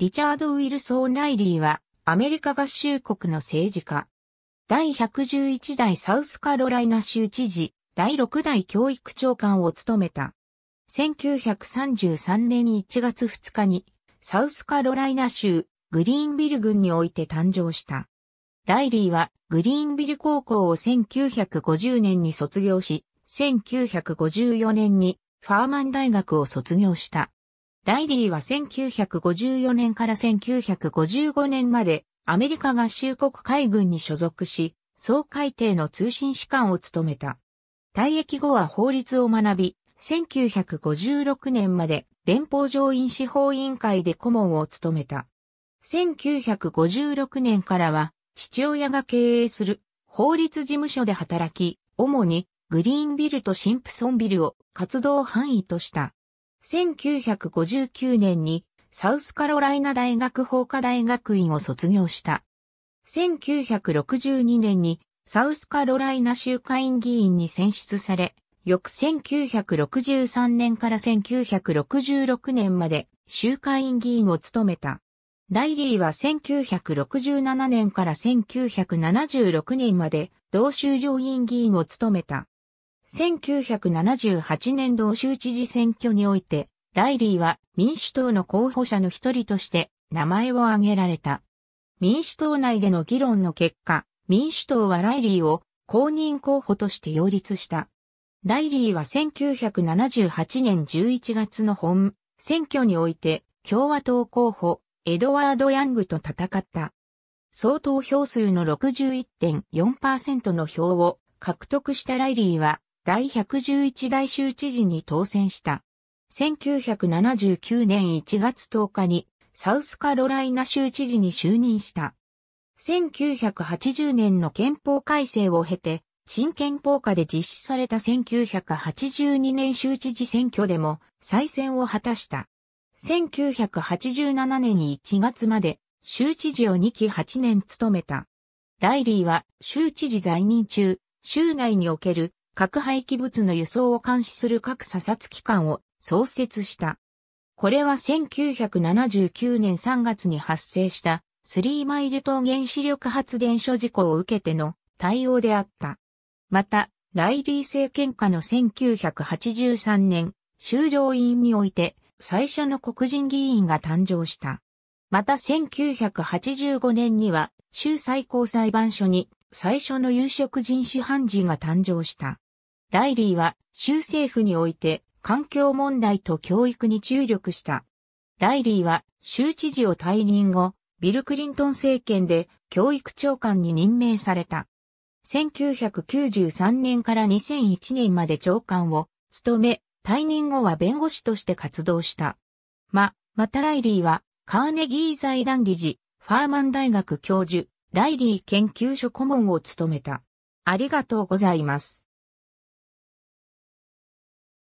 リチャード・ウィルソン・ライリーは、アメリカ合衆国の政治家。第111代サウスカロライナ州知事、第6代教育長官を務めた。1933年1月2日に、サウスカロライナ州、グリーンビル郡において誕生した。ライリーは、グリーンビル高校を1950年に卒業し、1954年にファーマン大学を卒業した。ライリーは1954年から1955年までアメリカ合衆国海軍に所属し、総海艇の通信士官を務めた。退役後は法律を学び、1956年まで連邦上院司法委員会で顧問を務めた。1956年からは父親が経営する法律事務所で働き、主にグリーンビルとシンプソンビルを活動範囲とした。1959年にサウスカロライナ大学法科大学院を卒業した。1962年にサウスカロライナ州会員議員に選出され、翌1963年から1966年まで州会員議員を務めた。ライリーは1967年から1976年まで同州上院議員を務めた。1978年同州知事選挙において、ライリーは民主党の候補者の一人として名前を挙げられた。民主党内での議論の結果、民主党はライリーを公認候補として擁立した。ライリーは1978年11月の本選挙において共和党候補エドワード・ヤングと戦った。総投票数の61.4%の票を獲得したライリーは第111代州知事に当選した。1979年1月10日にサウスカロライナ州知事に就任した。1980年の憲法改正を経て、新憲法下で実施された1982年州知事選挙でも再選を果たした。1987年1月まで州知事を2期8年務めた。ライリーは州知事在任中、州内における核廃棄物の輸送を監視する核査察機関を創設した。これは1979年3月に発生したスリーマイル島原子力発電所事故を受けての対応であった。また、ライリー政権下の1983年、修正院において最初の黒人議員が誕生した。また1985年には、州最高裁判所に最初の有色人種判事が誕生した。ライリーは州政府において環境問題と教育に注力した。ライリーは州知事を退任後、ビル・クリントン政権で教育長官に任命された。1993年から2001年まで長官を務め、退任後は弁護士として活動した。ま、またライリーはカーネギー財団理事、ファーマン大学教授、ライリー研究所顧問を務めた。ありがとうございます。